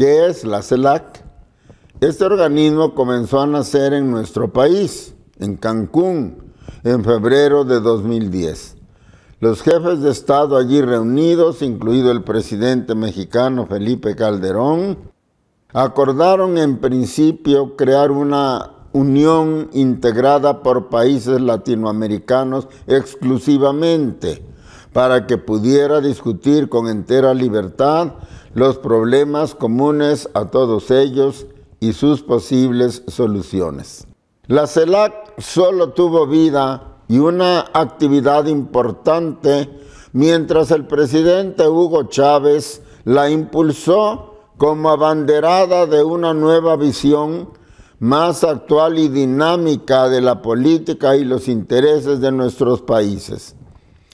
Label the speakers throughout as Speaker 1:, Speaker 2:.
Speaker 1: que es la CELAC. Este organismo comenzó a nacer en nuestro país, en Cancún, en febrero de 2010. Los jefes de Estado allí reunidos, incluido el presidente mexicano Felipe Calderón, acordaron en principio crear una unión integrada por países latinoamericanos exclusivamente para que pudiera discutir con entera libertad los problemas comunes a todos ellos y sus posibles soluciones. La CELAC solo tuvo vida y una actividad importante mientras el presidente Hugo Chávez la impulsó como abanderada de una nueva visión más actual y dinámica de la política y los intereses de nuestros países.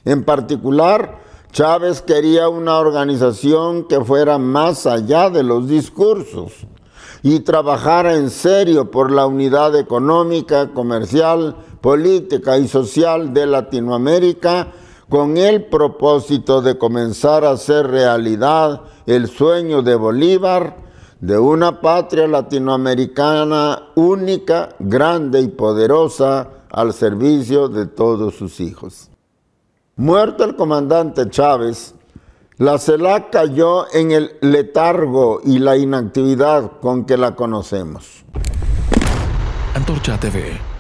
Speaker 1: En particular, Chávez quería una organización que fuera más allá de los discursos y trabajara en serio por la unidad económica, comercial, política y social de Latinoamérica con el propósito de comenzar a hacer realidad el sueño de Bolívar de una patria latinoamericana única, grande y poderosa al servicio de todos sus hijos. Muerto el comandante Chávez, la CELAC cayó en el letargo y la inactividad con que la conocemos. Antorcha TV.